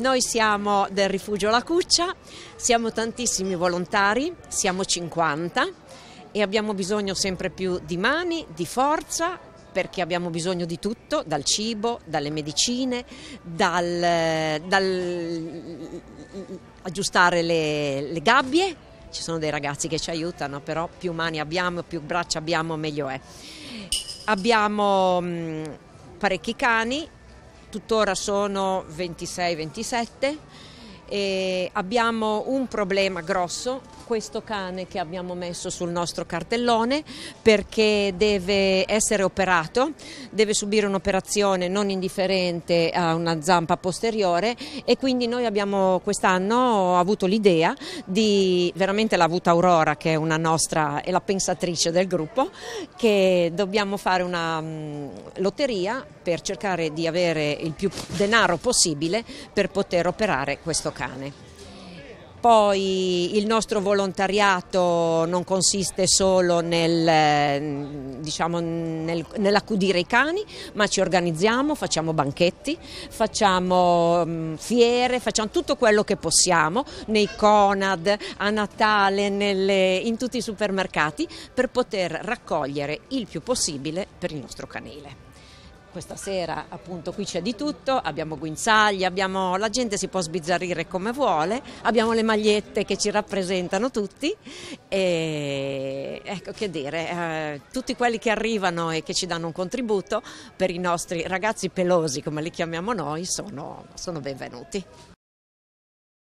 Noi siamo del rifugio La Cuccia, siamo tantissimi volontari, siamo 50 e abbiamo bisogno sempre più di mani, di forza perché abbiamo bisogno di tutto, dal cibo, dalle medicine, dal, dal aggiustare le, le gabbie, ci sono dei ragazzi che ci aiutano, però più mani abbiamo, più braccia abbiamo, meglio è. Abbiamo mh, mm, parecchi cani, tuttora sono 26-27 e abbiamo un problema grosso, questo cane che abbiamo messo sul nostro cartellone perché deve essere operato, deve subire un'operazione non indifferente a una zampa posteriore e quindi noi abbiamo quest'anno avuto l'idea di, veramente l'ha avuta Aurora che è una nostra, è la pensatrice del gruppo, che dobbiamo fare una mm, lotteria per cercare di avere il più denaro possibile per poter operare questo cane cane. Poi il nostro volontariato non consiste solo nel, eh, diciamo, nel, nell'accudire i cani, ma ci organizziamo, facciamo banchetti, facciamo mm, fiere, facciamo tutto quello che possiamo nei Conad, a Natale, nelle, in tutti i supermercati per poter raccogliere il più possibile per il nostro canile. Questa sera appunto qui c'è di tutto, abbiamo guinzagli, abbiamo... la gente si può sbizzarrire come vuole, abbiamo le magliette che ci rappresentano tutti e ecco che dire, eh, tutti quelli che arrivano e che ci danno un contributo per i nostri ragazzi pelosi come li chiamiamo noi sono, sono benvenuti.